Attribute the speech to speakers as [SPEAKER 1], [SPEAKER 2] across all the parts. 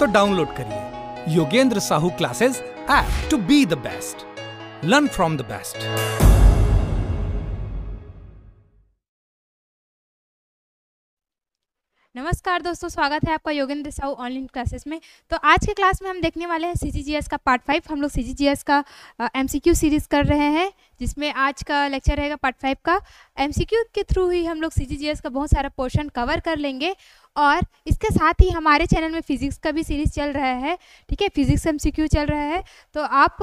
[SPEAKER 1] तो डाउनलोड करिए Yogendra Sahu classes app to be the best learn from the best नमस्कार दोस्तों स्वागत है आपका योगेंद्र साहू ऑनलाइन क्लासेस में तो आज के क्लास में हम देखने वाले हैं सी का पार्ट फाइव हम लोग सी का एम एमसीक्यू सीरीज़ कर रहे हैं जिसमें आज का लेक्चर रहेगा पार्ट फाइव का एम के थ्रू ही हम लोग सी का बहुत सारा पोर्शन कवर कर लेंगे और इसके साथ ही हमारे चैनल में फिज़िक्स का भी सीरीज़ चल रहा है ठीक है फिज़िक्स एम चल रहा है तो आप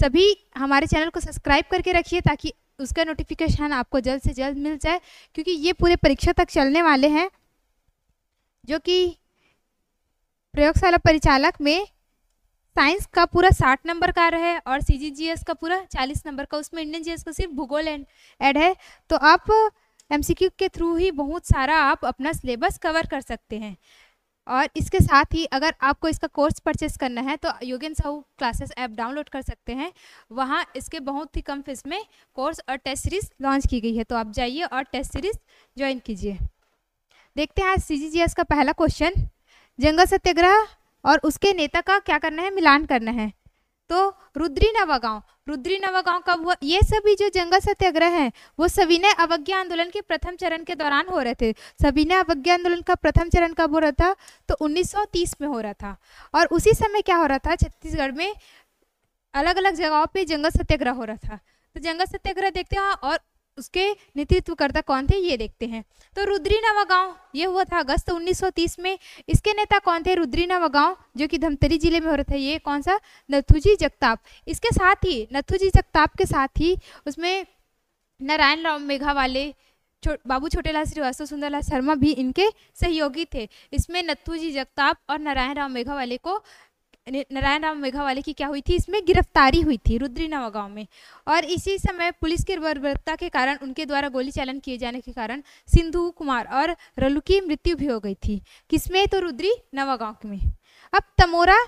[SPEAKER 1] सभी हमारे चैनल को सब्सक्राइब करके रखिए ताकि उसका नोटिफिकेशन आपको जल्द से जल्द मिल जाए क्योंकि ये पूरे परीक्षा तक चलने वाले हैं जो कि प्रयोगशाला परिचालक में साइंस का पूरा साठ नंबर का है और सी का पूरा चालीस नंबर का उसमें इंडियन जी का सिर्फ भूगोल एंड एड है तो आप एम के थ्रू ही बहुत सारा आप अपना सिलेबस कवर कर सकते हैं और इसके साथ ही अगर आपको इसका कोर्स परचेस करना है तो Yogen Sahu classes app download कर सकते हैं वहाँ इसके बहुत ही कम फीस में कोर्स और टेस्ट सीरीज़ लॉन्च की गई है तो आप जाइए और टेस्ट सीरीज़ ज्वाइन कीजिए देखते हैं आज सी का पहला क्वेश्चन जंगल सत्याग्रह और उसके नेता का क्या करना है मिलान करना है तो रुद्री नवागांव रुद्री नवागांव कब हुआ ये सभी जो जंगल सत्याग्रह हैं वो सविनय अवज्ञा आंदोलन के प्रथम चरण के दौरान हो रहे थे सविनय अवज्ञा आंदोलन का प्रथम चरण कब हो रहा था तो 1930 में हो रहा था और उसी समय क्या हो रहा था छत्तीसगढ़ में अलग अलग जगहों पे जंगल सत्याग्रह हो रहा था तो जंगल सत्याग्रह देखते हैं और उसके नेतृत्वकर्ता कौन थे ये देखते हैं तो रुद्री नवा गांव ये हुआ था अगस्त 1930 में इसके नेता कौन थे रुद्री नवा गांव जो कि धमतरी जिले में हो रहा था ये कौन सा नथुजी जगताप इसके साथ ही नथुजी जगताप के साथ ही उसमें नारायण राव मेघा वाले छो, बाबू छोटेलाल श्रीवास्तव सुंदरलाल शर्मा भी इनके सहयोगी थे इसमें नथुजी जगताप और नारायण राव मेघा वाले को नारायण राम मेघावाले की क्या हुई थी इसमें गिरफ्तारी हुई थी रुद्री नवागांव में और इसी समय पुलिस की बर्बरता के कारण उनके द्वारा गोली चालन किए जाने के कारण सिंधु कुमार और रलू की मृत्यु भी हो गई थी किसमें तो रुद्री नवा नवागांव में अब तमोरा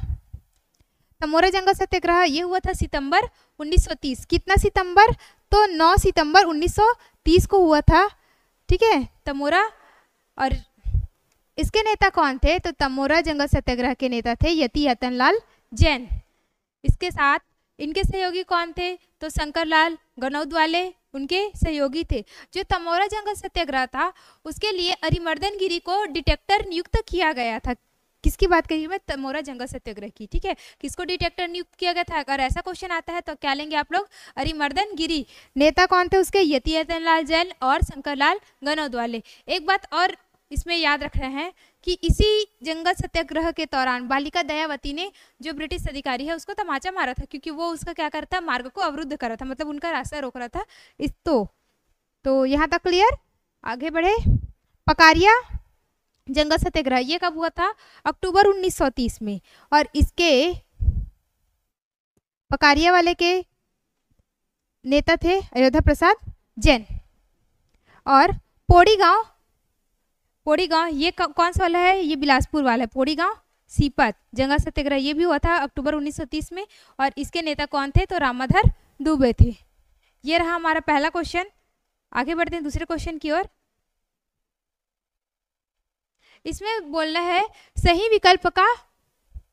[SPEAKER 1] तमोरा जंगल सत्याग्रह ये हुआ था सितंबर 1930 कितना सितंबर तो 9 सितंबर 1930 को हुआ था ठीक है तमोरा और इसके नेता कौन थे तो तमोरा जंगल सत्याग्रह के नेता थे यति यतनलाल जैन इसके साथ इनके सहयोगी कौन थे तो शंकरलाल गनौद वाले उनके सहयोगी थे जो तमोरा जंगल सत्याग्रह था उसके लिए अरिमर्दन गिरी को डिटेक्टर नियुक्त किया गया था किसकी बात कही मैं तमोरा जंगल सत्याग्रह की ठीक है किसको डिटेक्टर नियुक्त किया गया था अगर ऐसा क्वेश्चन आता है तो क्या लेंगे आप लोग अरिमर्दन गिरी नेता कौन थे उसके यति लाल जैन और शंकरलाल गनौद वाले एक बात और इसमें याद रख रहे हैं कि इसी जंगल सत्याग्रह के दौरान बालिका दयावती ने जो ब्रिटिश अधिकारी है उसको तमाचा मारा था क्योंकि वो उसका क्या करता था मार्ग को अवरुद्ध कर रहा था मतलब उनका रास्ता रोक रहा था इस तो, तो यहाँ तक क्लियर आगे बढ़े पकारिया जंगल सत्याग्रह ये कब हुआ था अक्टूबर 1930 में और इसके पकारिया वाले के नेता थे अयोध्या प्रसाद जैन और पोड़ी गांव पोड़ी गाँव ये कौन सा वाला है ये बिलासपुर वाला है पोड़ी गाँव सीपत जंगा सत्याग्रह ये भी हुआ था अक्टूबर 1930 में और इसके नेता कौन थे तो रामाधर दुबे थे ये रहा हमारा पहला क्वेश्चन आगे बढ़ते हैं दूसरे क्वेश्चन की ओर इसमें बोलना है सही विकल्प का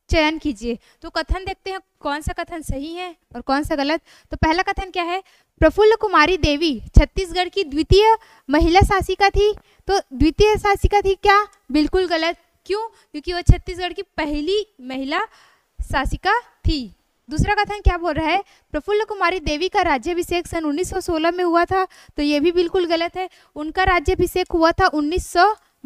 [SPEAKER 1] चयन कीजिए तो कथन देखते हैं कौन सा कथन सही है और कौन सा गलत तो पहला कथन क्या है प्रफुल्ल कुमारी देवी छत्तीसगढ़ की द्वितीय महिला शासिका थी तो द्वितीय शासिका थी क्या बिल्कुल गलत क्यों क्योंकि वह छत्तीसगढ़ की पहली महिला शासिका थी दूसरा कथन क्या बोल रहा है प्रफुल्ल कुमारी देवी का अभिषेक सन 1916 में हुआ था तो ये भी बिल्कुल गलत है उनका अभिषेक हुआ था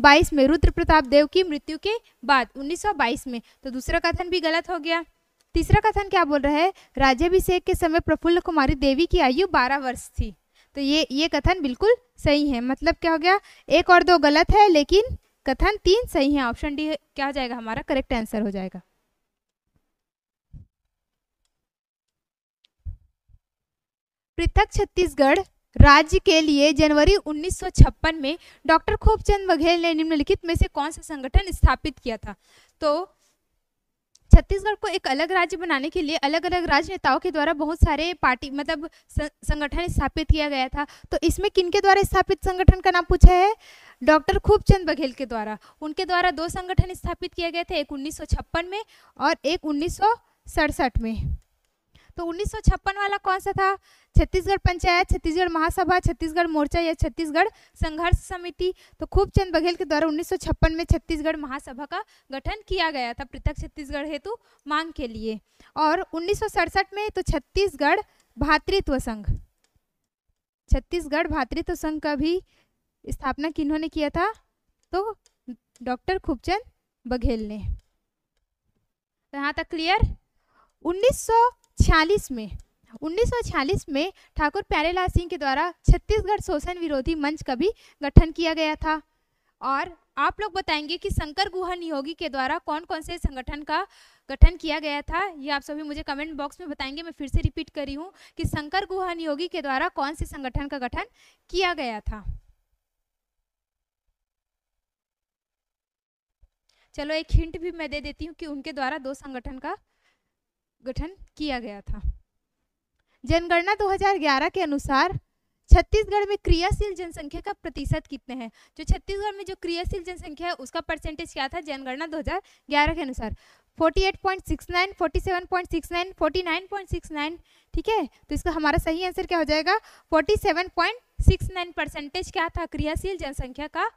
[SPEAKER 1] 1922 में रुद्र प्रताप देव की मृत्यु के बाद 1922 में तो दूसरा कथन भी गलत हो गया तीसरा कथन क्या बोल रहा है राज्यभिषेक के समय प्रफुल्ल कुमारी देवी की आयु 12 वर्ष थी तो ये ये कथन बिल्कुल सही है मतलब क्या हो गया एक और दो गलत है लेकिन कथन तीन सही है ऑप्शन डी क्या हो जाएगा हमारा करेक्ट आंसर हो जाएगा पृथक छत्तीसगढ़ राज्य के लिए जनवरी 1956 में डॉक्टर खूबचंद बघेल ने निम्नलिखित में से कौन सा संगठन स्थापित किया था तो छत्तीसगढ़ को एक अलग राज्य बनाने के लिए अलग अलग राजनेताओं के द्वारा बहुत सारे पार्टी मतलब संगठन स्थापित किया गया था तो इसमें किन के द्वारा स्थापित संगठन का नाम पूछा है डॉक्टर खूबचंद बघेल के द्वारा उनके द्वारा दो संगठन स्थापित किए गए थे एक उन्नीस में और एक उन्नीस में तो उन्नीस वाला कौन सा था छत्तीसगढ़ पंचायत छत्तीसगढ़ महासभा छत्तीसगढ़ मोर्चा या छत्तीसगढ़ संघर्ष समिति तो खूबचंद बघेल के द्वारा उन्नीस में छत्तीसगढ़ महासभा का गठन किया गया था पृथक छत्तीसगढ़ हेतु मांग के लिए और उन्नीस में तो छत्तीसगढ़ भातृत्व संघ छत्तीसगढ़ भातृत्व संघ का भी स्थापना किन्होंने किया था तो डॉक्टर खूबचंद बघेल ने तो यहाँ तक क्लियर उन्नीस 1946 में 1946 में ठाकुर प्यारेलाल सिंह के द्वारा छत्तीसगढ़ शोषण विरोधी मंच का भी गठन किया गया था और आप लोग बताएंगे कि शंकर गुहा नियोगी के द्वारा कौन कौन से संगठन का गठन किया गया था ये आप सभी मुझे कमेंट बॉक्स में बताएंगे मैं फिर से रिपीट करी हूँ कि शंकर गुहा नियोगी के द्वारा कौन से संगठन का गठन किया गया था चलो एक हिंट भी मैं दे देती हूँ कि उनके द्वारा दो संगठन का गठन किया गया था जनगणना 2011 के अनुसार छत्तीसगढ़ में क्रियाशील जनसंख्या का प्रतिशत कितने हैं जो छत्तीसगढ़ में जो क्रियाशील जनसंख्या है उसका परसेंटेज क्या था जनगणना 2011 के अनुसार 48.69, 47.69, 49.69 ठीक है तो इसका हमारा सही आंसर क्या हो जाएगा 47.69 परसेंटेज क्या था क्रियाशील जनसंख्या का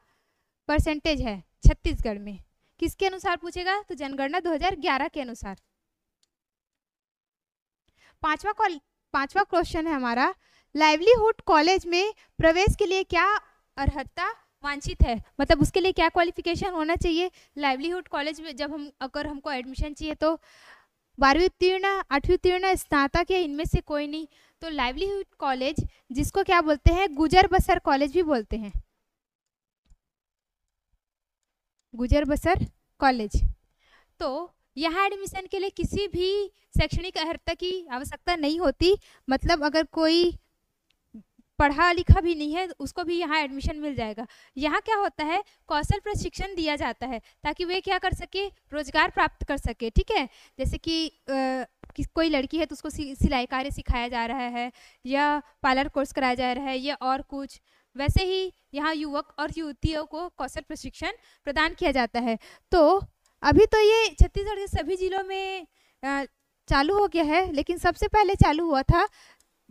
[SPEAKER 1] परसेंटेज है छत्तीसगढ़ में किसके अनुसार पूछेगा तो जनगणना दो के अनुसार पांचवा पांचवा क्वेश्चन है हमारा लाइवलीहुड कॉलेज में प्रवेश के लिए क्या अर्हता वांछित है मतलब उसके लिए क्या क्वालिफिकेशन होना चाहिए लाइवलीहुड कॉलेज में जब हम अगर हमको एडमिशन चाहिए तो बारहवीं उत्तीर्ण आठवीं उत्तीर्ण स्नातक या इनमें से कोई नहीं तो लाइवलीहुड कॉलेज जिसको क्या बोलते हैं गुजर बसर कॉलेज भी बोलते हैं गुजर बसर कॉलेज तो यहाँ एडमिशन के लिए किसी भी शैक्षणिक अर्हता की आवश्यकता नहीं होती मतलब अगर कोई पढ़ा लिखा भी नहीं है उसको भी यहाँ एडमिशन मिल जाएगा यहाँ क्या होता है कौशल प्रशिक्षण दिया जाता है ताकि वे क्या कर सके रोजगार प्राप्त कर सके ठीक है जैसे कि, आ, कि कोई लड़की है तो उसको सिलाई कार्य सिखाया जा रहा है या पार्लर कोर्स कराया जा रहा है या और कुछ वैसे ही यहाँ युवक और युवतियों को कौशल प्रशिक्षण प्रदान किया जाता है तो अभी तो ये छत्तीसगढ़ के सभी जिलों में चालू हो गया है लेकिन सबसे पहले चालू हुआ था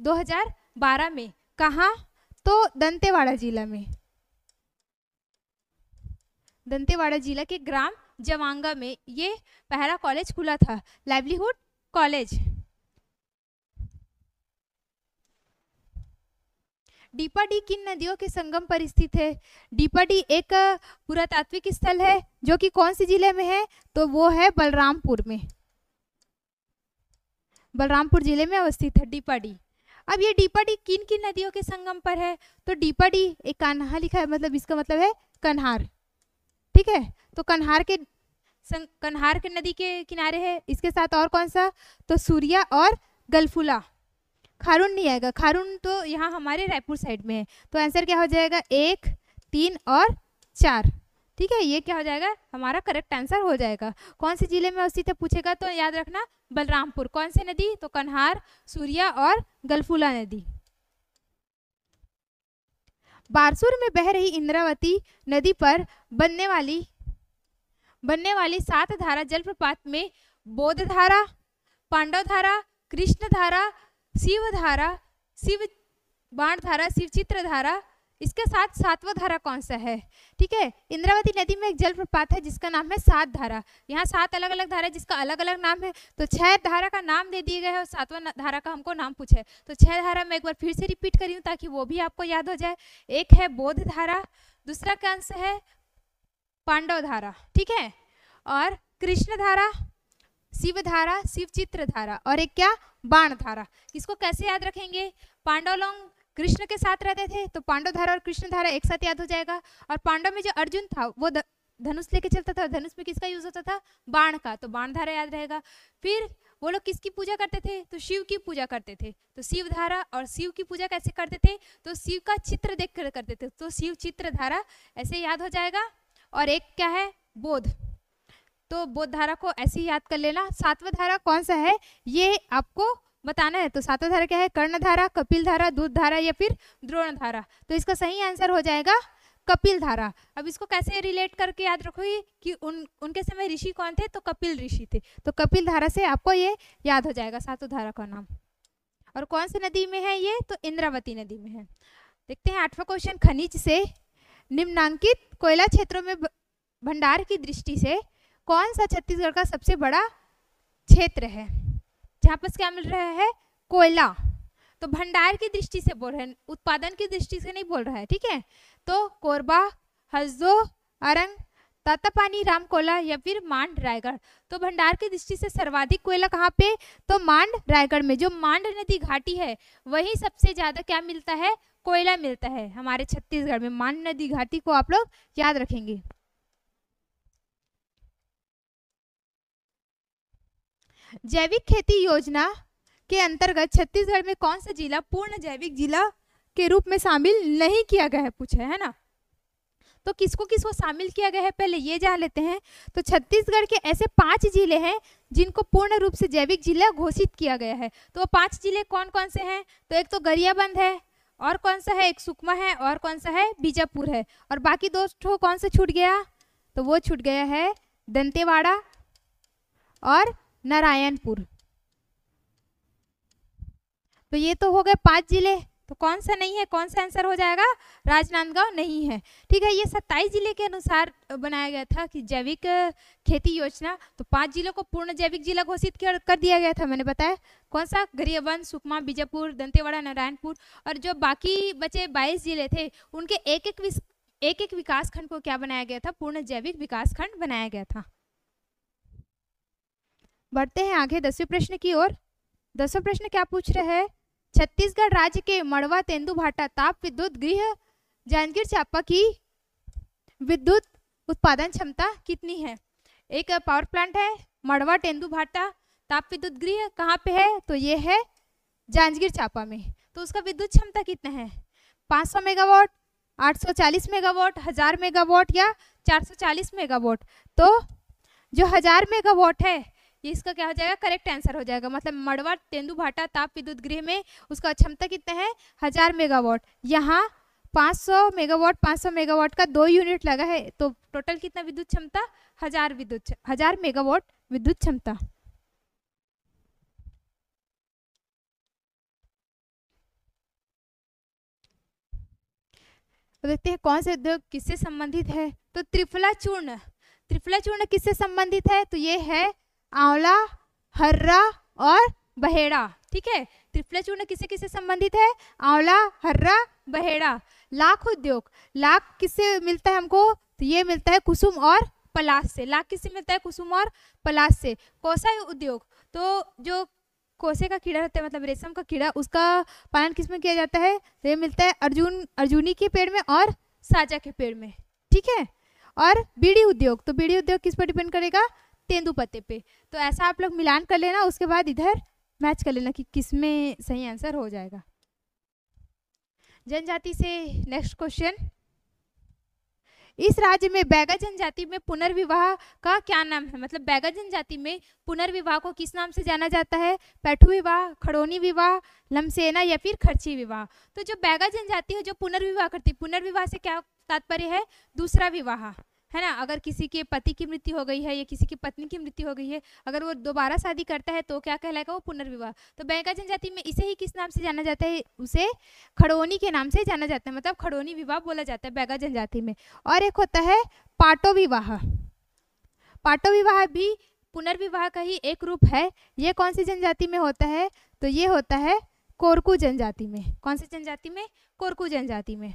[SPEAKER 1] 2012 में कहाँ तो दंतेवाड़ा जिला में दंतेवाड़ा जिला के ग्राम जवांगा में ये पहला कॉलेज खुला था लाइवलीहुड कॉलेज डीपाडी किन नदियों के संगम पर स्थित है डीपाडी एक पुरातात्विक स्थल है जो कि कौन से जिले में है तो वो है बलरामपुर में बलरामपुर जिले में अवस्थित है डीपाडी अब ये डीपाडी किन किन नदियों के संगम पर है तो डीपाडी एक कान्हा लिखा है मतलब इसका मतलब है कन्हार ठीक है तो कन्हार के कन्हार के नदी के किनारे है इसके साथ और कौन सा तो सूर्या और गलफुला खारून नहीं आएगा खारून तो यहाँ हमारे रायपुर साइड में है तो आंसर क्या हो जाएगा एक तीन और चार ठीक है ये क्या हो जाएगा हमारा करेक्ट आंसर हो जाएगा कौन से जिले में अवस्थित है पूछेगा तो याद रखना बलरामपुर कौन सी नदी तो कन्हार सूर्या और गलफूला नदी बारसूर में बह रही इंद्रावती नदी पर बनने वाली बनने वाली सात धारा जलप्रपात में बोध धारा पांडव धारा कृष्ण धारा शिव धारा शिव बाण धारा शिव चित्र धारा इसके साथ सातवा धारा कौन सा है ठीक है इंद्रावती नदी में एक जल प्रपात है जिसका नाम है सात धारा यहाँ सात अलग अलग धारा जिसका अलग अलग नाम है तो छह धारा का नाम दे दिए गए हैं और सातवा धारा का हमको नाम पूछे तो छह धारा मैं एक बार फिर से रिपीट करी हूँ ताकि वो भी आपको याद हो जाए एक है बोध धारा दूसरा का है पांडव धारा ठीक है और कृष्ण धारा शिव धारा शिव चित्र धारा और एक क्या बाण धारा इसको कैसे याद रखेंगे पांडव लोग कृष्ण के साथ रहते थे तो पांडव धारा और कृष्ण धारा एक साथ याद हो जाएगा और पांडव में जो अर्जुन था वो धनुष लेके चलता था धनुष में किसका यूज होता था बाण का तो बाण धारा याद रहेगा फिर वो लोग किसकी पूजा करते थे तो शिव की पूजा करते थे तो शिव धारा और शिव की पूजा कैसे करते थे तो शिव का चित्र देख कर करते थे तो शिव चित्र धारा ऐसे याद हो जाएगा और एक क्या है बोध तो बोध धारा को ऐसे ही याद कर लेना सातवा धारा कौन सा है ये आपको बताना है तो सातवा धारा क्या है कर्ण धारा कपिल धारा दूध धारा या फिर द्रोण धारा तो इसका सही आंसर हो जाएगा कपिल धारा अब इसको कैसे रिलेट करके याद रखोगे कि उन उनके समय ऋषि कौन थे तो कपिल ऋषि थे तो कपिल धारा से आपको ये याद हो जाएगा सातो धारा का नाम और कौन से नदी में है ये तो इंद्रावती नदी में है देखते हैं आठवां क्वेश्चन खनिज से निम्नांकित कोयला क्षेत्रों में भंडार की दृष्टि से कौन सा छत्तीसगढ़ का सबसे बड़ा क्षेत्र है जहाँ पर क्या मिल रहा है कोयला तो भंडार की दृष्टि से बोल रहे हैं उत्पादन की दृष्टि से नहीं बोल रहा है ठीक है तो कोरबा हजो अरंग तातापानी कोयला या फिर मांड रायगढ़ तो भंडार की दृष्टि से सर्वाधिक कोयला कहाँ पे तो मांड रायगढ़ में जो मांड नदी घाटी है वही सबसे ज़्यादा क्या मिलता है कोयला मिलता है हमारे छत्तीसगढ़ में मांड नदी घाटी को आप लोग याद रखेंगे जैविक खेती योजना के अंतर्गत छत्तीसगढ़ में कौन सा जिला पूर्ण जैविक जिला के रूप में शामिल नहीं किया गया है पूछा है ना तो किसको किसको शामिल किया गया है पहले ये जान लेते हैं तो छत्तीसगढ़ के ऐसे पांच जिले हैं जिनको पूर्ण रूप से जैविक जिला घोषित किया गया है तो वो पांच जिले कौन कौन से हैं तो एक तो गरियाबंद है और कौन सा है एक सुकमा है और कौन सा है बीजापुर है और बाकी दोस्तों कौन सा छूट गया तो वो छूट गया है दंतेवाड़ा और नारायणपुर तो ये तो हो गए पांच जिले तो कौन सा नहीं है कौन सा आंसर हो जाएगा राजनांदगांव नहीं है ठीक है ये सत्ताईस जिले के अनुसार बनाया गया था कि जैविक खेती योजना तो पांच जिलों को पूर्ण जैविक जिला घोषित कर दिया गया था मैंने बताया कौन सा गरियाबंद सुकमा बीजापुर दंतेवाड़ा नारायणपुर और जो बाकी बचे बाईस जिले थे उनके एक एक एक एक विकासखंड को क्या बनाया गया था पूर्ण जैविक विकासखंड बनाया गया था बढ़ते हैं आगे दसवें प्रश्न की ओर दसवें प्रश्न क्या पूछ रहे हैं छत्तीसगढ़ राज्य के मड़वा तेंदु भाटा ताप विद्युत गृह जांजगीर चांपा की विद्युत उत्पादन क्षमता कितनी है एक पावर प्लांट है मड़वा तेंदु भाटा ताप विद्युत गृह कहाँ पे है तो ये है जांजगीर चांपा में तो उसका विद्युत क्षमता कितना है 500 मेगावाट 840 मेगावाट हजार मेगावाट या 440 मेगावाट तो जो हजार मेगावाट है ये इसका क्या हो जाएगा करेक्ट आंसर हो जाएगा मतलब मड़वा तेंदु भाटा ताप विद्युत गृह में उसका क्षमता कितना है हजार मेगावाट यहाँ 500 मेगावाट 500 मेगावाट का दो यूनिट लगा है तो टोटल कितना विद्युत क्षमता हजार विद्युत हजार मेगावाट विद्युत क्षमता तो देखते हैं कौन से उद्योग किससे संबंधित है तो त्रिफला चूर्ण त्रिफला चूर्ण किससे संबंधित है तो ये है आंवला हर्रा और बहेड़ा ठीक है त्रिफला चूर्ण किससे किससे संबंधित है आंवला हर्रा बहेड़ा लाख उद्योग लाख किससे मिलता है हमको तो ये मिलता है कुसुम और पलाश से लाख किससे मिलता है कुसुम और पलाश से कोसा उद्योग तो जो कोसे का कीड़ा रहता है मतलब रेशम का कीड़ा उसका पालन किस में किया जाता है तो ये मिलता है अर्जुन अर्जुनी के पेड़ में और साजा के पेड़ में ठीक है और बीड़ी उद्योग तो बीड़ी उद्योग किस पर डिपेंड करेगा तेंदू पत्ते पे तो ऐसा आप लोग मिलान कर लेना उसके बाद इधर मैच कर लेना कि किस में सही आंसर हो जाएगा जनजाति से नेक्स्ट क्वेश्चन इस राज्य में बैगा जनजाति में पुनर्विवाह का क्या नाम है मतलब बैगा जनजाति में पुनर्विवाह को किस नाम से जाना जाता है पैठू विवाह खड़ोनी विवाह लमसेना या फिर खर्ची विवाह तो जो बैगा जनजाति है जो पुनर्विवाह करती पुनर्विवाह से क्या तात्पर्य है दूसरा विवाह है ना अगर किसी के पति की मृत्यु हो गई है या किसी की पत्नी की मृत्यु हो गई है अगर वो दोबारा शादी करता है तो क्या कहलाएगा वो पुनर्विवाह तो बैंका जनजाति में इसे ही किस नाम से जाना जाता है उसे खड़ोनी के नाम से जाना जाता है मतलब खड़ोनी विवाह बोला जाता है बैगा जनजाति में और एक होता है पाटो विवाह पाटो विवाह भी पुनर्विवाह का ही एक रूप है ये कौन सी जनजाति में होता है तो ये होता है कोरकू जनजाति में कौन सी जनजाति में कोरकू जनजाति में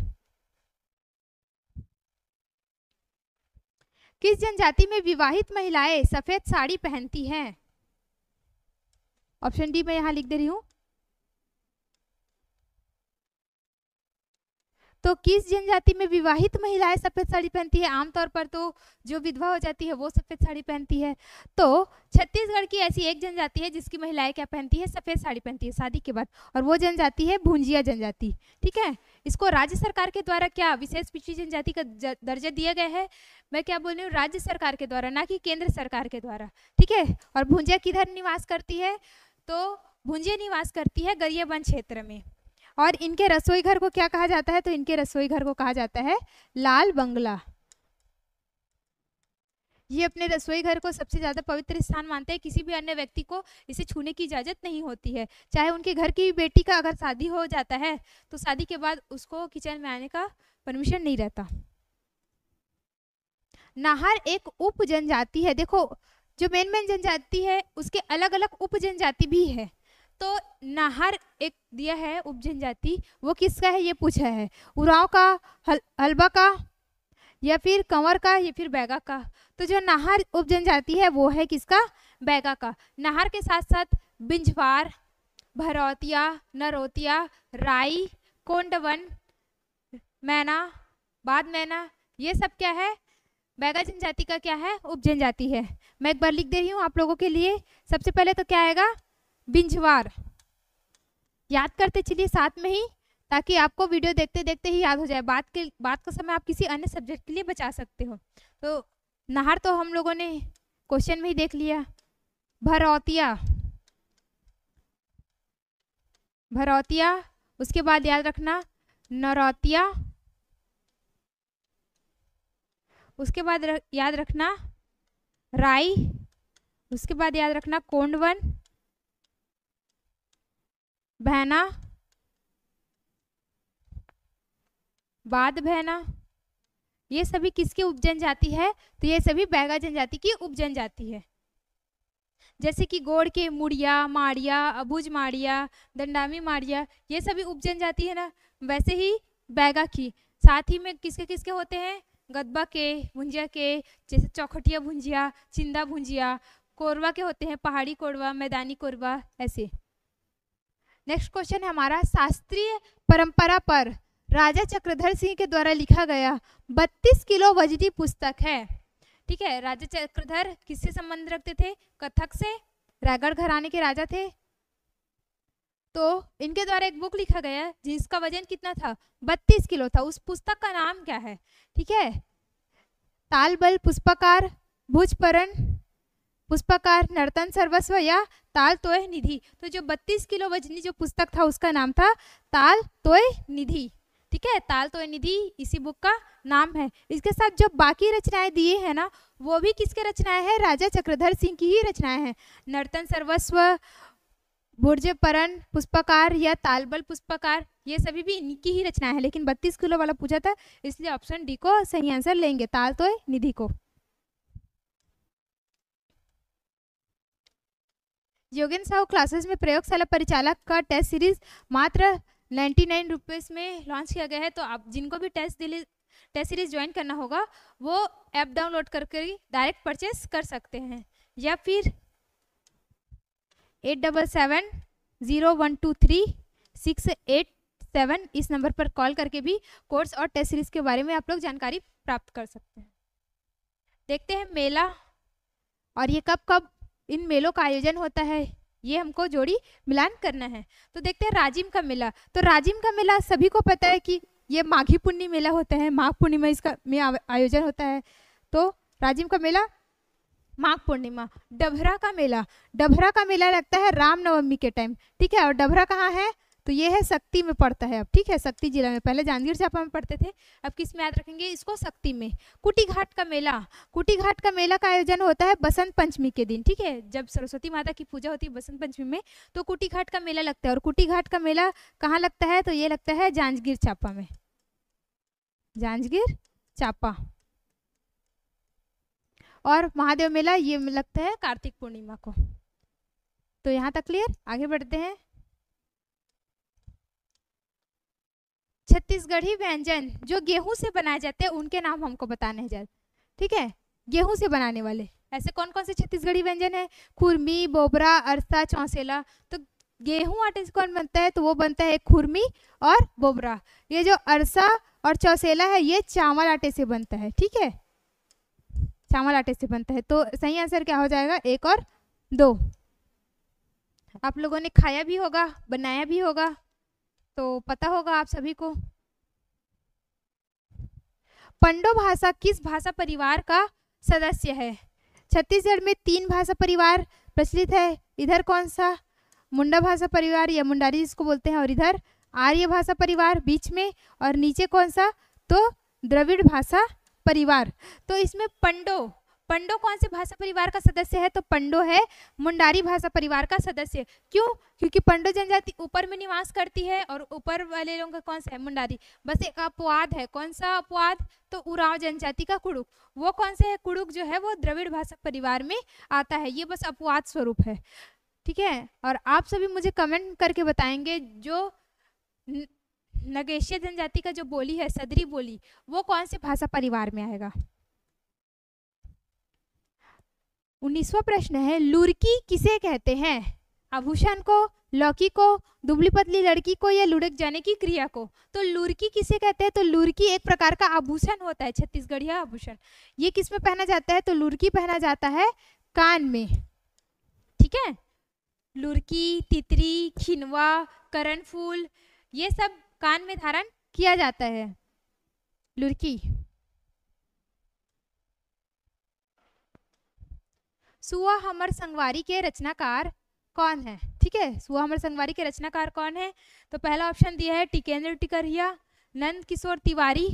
[SPEAKER 1] किस जनजाति में विवाहित महिलाएं सफेद साड़ी पहनती हैं ऑप्शन डी मैं यहाँ लिख दे रही हूँ तो किस जनजाति में विवाहित महिलाएं सफ़ेद साड़ी पहनती है आमतौर पर तो जो विधवा हो जाती है वो सफ़ेद साड़ी पहनती है तो छत्तीसगढ़ की ऐसी एक जनजाति है जिसकी महिलाएं क्या पहनती है सफ़ेद साड़ी पहनती है शादी के बाद और वो जनजाति है भूंजिया जनजाति ठीक है इसको राज्य सरकार के द्वारा क्या विशेष पिछड़ी जनजाति का दर्जा दिया गया है मैं क्या बोल रही हूँ राज्य सरकार के द्वारा ना कि केंद्र सरकार के द्वारा ठीक है और भूंजिया किधर निवास करती है तो भूंजिया निवास करती है गरियाबंद क्षेत्र में और इनके रसोई घर को क्या कहा जाता है तो इनके रसोई घर को कहा जाता है लाल बंगला ये अपने रसोई घर को सबसे ज़्यादा पवित्र स्थान मानते हैं किसी भी अन्य व्यक्ति को इसे छूने की इजाज़त नहीं होती है चाहे उनके घर की बेटी का अगर शादी हो जाता है तो शादी के बाद उसको किचन में आने का परमिशन नहीं रहता नाहर एक उप जनजाति है देखो जो मेन मेन जनजाति है उसके अलग अलग उप जनजाति भी है तो नाहर एक दिया है उपजन जाति वो किसका है ये पूछा है उराव का हल, हलबा का या फिर कंवर का या फिर बैगा का तो जो नाहर उपजन जाति है वो है किसका बैगा का नाहर के साथ साथ बिंझवार भरौतिया नरोतिया राई कोंडवन मैना बाद मैना ये सब क्या है बैगा जनजाति का क्या है उपजन जाति है मैं एक बार लिख दे रही हूँ आप लोगों के लिए सबसे पहले तो क्या आएगा बिंझवार याद करते चलिए साथ में ही ताकि आपको वीडियो देखते देखते ही याद हो जाए बात के बात का समय आप किसी अन्य सब्जेक्ट के लिए बचा सकते हो तो नहर तो हम लोगों ने क्वेश्चन में ही देख लिया भरौतिया भरौतिया उसके बाद याद रखना नरौतिया उसके बाद याद रखना राई उसके बाद याद रखना कोंडवन बहना बाद बहना ये सभी किसके उपजन जाति है तो ये सभी बैगा जनजाति की उपजन जाति है जैसे कि गोड़ के मुड़िया माड़िया अभुज माड़िया दंडामी माड़िया ये सभी उपजन जाति है ना वैसे ही बैगा की साथ ही में किसके किसके होते हैं गदबा के भुंजिया के जैसे चौखटिया भुंजिया चिंदा भुंजिया कोरवा के होते हैं पहाड़ी कोरवा मैदानी कोरवा ऐसे नेक्स्ट क्वेश्चन है हमारा शास्त्रीय परंपरा पर राजा चक्रधर सिंह के द्वारा लिखा गया बत्तीस किलो वजनी पुस्तक है ठीक है राजा चक्रधर किससे संबंध रखते थे कथक से रायगढ़ घराने के राजा थे तो इनके द्वारा एक बुक लिखा गया जिसका वजन कितना था बत्तीस किलो था उस पुस्तक का नाम क्या है ठीक है तालबल पुष्पकार भुजपरण पुष्पाकार नर्तन सर्वस्व या ताल तोय निधि तो जो 32 किलो वजनी जो पुस्तक था उसका नाम था ताल तोय निधि ठीक है ताल तोय निधि इसी बुक का नाम है इसके साथ जो बाकी रचनाएं दिए हैं ना वो भी किसके रचनाएं हैं राजा चक्रधर सिंह की ही रचनाएं हैं नर्तन सर्वस्व भुर्जपरण पुष्पाकार या तालबल पुष्पाकार ये सभी भी इनकी ही रचनाएं है लेकिन 32 किलो वाला पूछा था इसलिए ऑप्शन डी को सही आंसर लेंगे ताल तोय निधि को योगेन साहू क्लासेस में प्रयोगशाला परिचालक का टेस्ट सीरीज मात्र नाइन्टी नाइन रुपीज़ में लॉन्च किया गया है तो आप जिनको भी टेस्ट दिली टेस्ट सीरीज ज्वाइन करना होगा वो ऐप डाउनलोड करके डायरेक्ट परचेस कर सकते हैं या फिर eight double seven zero one two three six eight seven इस नंबर पर कॉल करके भी कोर्स और टेस्ट सीरीज के बारे में आप लोग जानकारी प्राप्त कर सकते हैं देखते हैं मेला और ये कब कब इन मेलों का आयोजन होता है ये हमको जोड़ी मिलान करना है तो देखते हैं राजिम का मेला तो राजिम का मेला सभी को पता है कि ये माघी पुण्य मेला होता है माघ पूर्णिमा इसका में आयोजन होता है तो राजिम का मेला माघ पूर्णिमा डभरा का मेला डभरा का मेला लगता है रामनवमी के टाइम ठीक है और डभरा कहाँ है तो ये है शक्ति में पड़ता है अब ठीक है शक्ति जिला में पहले जांजगीर चापा में पढ़ते थे अब किस में याद रखेंगे इसको शक्ति में कुटी घाट का मेला कुटी घाट का मेला का आयोजन होता है बसंत पंचमी के दिन ठीक है जब सरस्वती माता की पूजा होती है बसंत पंचमी में तो कुटी घाट का मेला लगता है और कुटी घाट का मेला कहाँ लगता है तो ये लगता है जांजगीर चापा में जांजगीर चापा और महादेव मेला ये लगता है कार्तिक पूर्णिमा को तो यहाँ तक क्लियर आगे बढ़ते हैं छत्तीसगढ़ी व्यंजन जो गेहूं से बनाए जाते हैं उनके नाम हमको बताने हैं जर ठीक है गेहूं से बनाने वाले ऐसे कौन कौन से छत्तीसगढ़ी व्यंजन है खुरमी बोबरा अरसा चौसेला तो गेहूं आटे से कौन बनता है तो वो बनता है खुरमी और बोबरा ये जो अरसा और चौसेला है ये चावल आटे से बनता है ठीक है चावल आटे से बनता है तो सही आंसर क्या हो जाएगा एक और दो आप लोगों ने खाया भी होगा बनाया भी होगा तो पता होगा आप सभी को पंडो भाषा किस भाषा परिवार का सदस्य है छत्तीसगढ़ में तीन भाषा परिवार प्रचलित है इधर कौन सा मुंडा भाषा परिवार या मुंडारी जिसको बोलते हैं और इधर आर्य भाषा परिवार बीच में और नीचे कौन सा तो द्रविड़ भाषा परिवार तो इसमें पंडो पंडो कौन से भाषा परिवार का सदस्य है तो पंडो है मुंडारी भाषा परिवार का सदस्य क्यों क्योंकि पंडो जनजाति ऊपर में निवास करती है और ऊपर वाले लोगों का कौन सा है मुंडारी बस एक अपवाद है कौन सा अपवाद तो उराव जनजाति का कुड़ुक वो कौन सा है कुड़ुक जो है वो द्रविड़ भाषा परिवार में आता है ये बस अपवाद स्वरूप है ठीक है और आप सभी मुझे कमेंट करके बताएंगे जो नगेशिया जनजाति का जो बोली है सदरी बोली वो कौन से भाषा परिवार में आएगा उन्नीसवा प्रश्न है लुरकी किसे कहते हैं आभूषण को लौकी को दुबली पतली लड़की को या लुढ़क जाने की क्रिया को तो लुरकी किसे कहते हैं तो लुरकी एक प्रकार का आभूषण होता है छत्तीसगढ़िया आभूषण ये किस में पहना जाता है तो लुरकी पहना जाता है कान में ठीक है लुरकी तितरी खिनवा करण फूल ये सब कान में धारण किया जाता है लुरकी सुआ हमर संगवारी के रचनाकार कौन है ठीक है सुआ हमर संगवारी के रचनाकार कौन है तो पहला ऑप्शन दिया है टिकेंद्र टिकरिया नंद किशोर तिवारी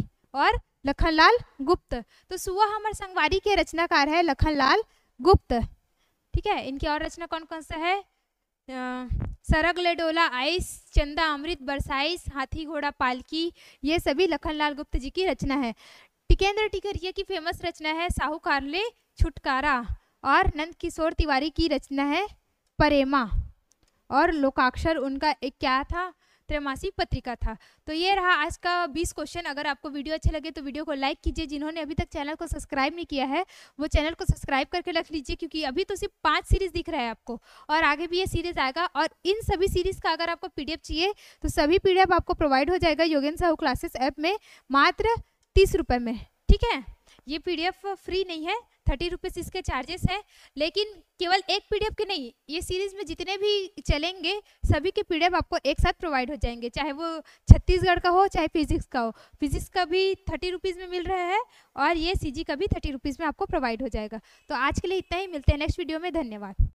[SPEAKER 1] और लखनलाल गुप्त तो सुआ हमर संगवारी के रचनाकार है लखनलाल गुप्त ठीक है इनकी और रचना कौन कौन सा है सरग लेडोला आइस चंदा अमृत बरसाइस हाथी घोड़ा पालकी ये सभी लखनलाल गुप्त जी की रचना है टिकेंद्र टिकरिया की फेमस रचना है साहूकारले छुटकारा और नंद किशोर तिवारी की रचना है परेमा और लोकाक्षर उनका एक क्या था त्रैमासिक पत्रिका था तो ये रहा आज का बीस क्वेश्चन अगर आपको वीडियो अच्छे लगे तो वीडियो को लाइक कीजिए जिन्होंने अभी तक चैनल को सब्सक्राइब नहीं किया है वो चैनल को सब्सक्राइब करके रख लीजिए क्योंकि अभी तो सिर्फ पाँच सीरीज़ दिख रहा है आपको और आगे भी ये सीरीज़ आएगा और इन सभी सीरीज़ का अगर आपको पी चाहिए तो सभी पी आपको प्रोवाइड हो जाएगा योगेंद्र साहू क्लासेस ऐप में मात्र तीस रुपये में ठीक है ये पी फ्री नहीं है थर्टी रुपीज़ इसके चार्जेस है लेकिन केवल एक पीडीएफ के नहीं ये सीरीज़ में जितने भी चलेंगे सभी के पीडीएफ आपको एक साथ प्रोवाइड हो जाएंगे चाहे वो छत्तीसगढ़ का हो चाहे फिजिक्स का हो फिजिक्स का भी थर्टी रुपीज़ में मिल रहा है और ये सी का भी थर्टी रुपीज़ में आपको प्रोवाइड हो जाएगा तो आज के लिए इतना ही मिलते हैं नेक्स्ट वीडियो में धन्यवाद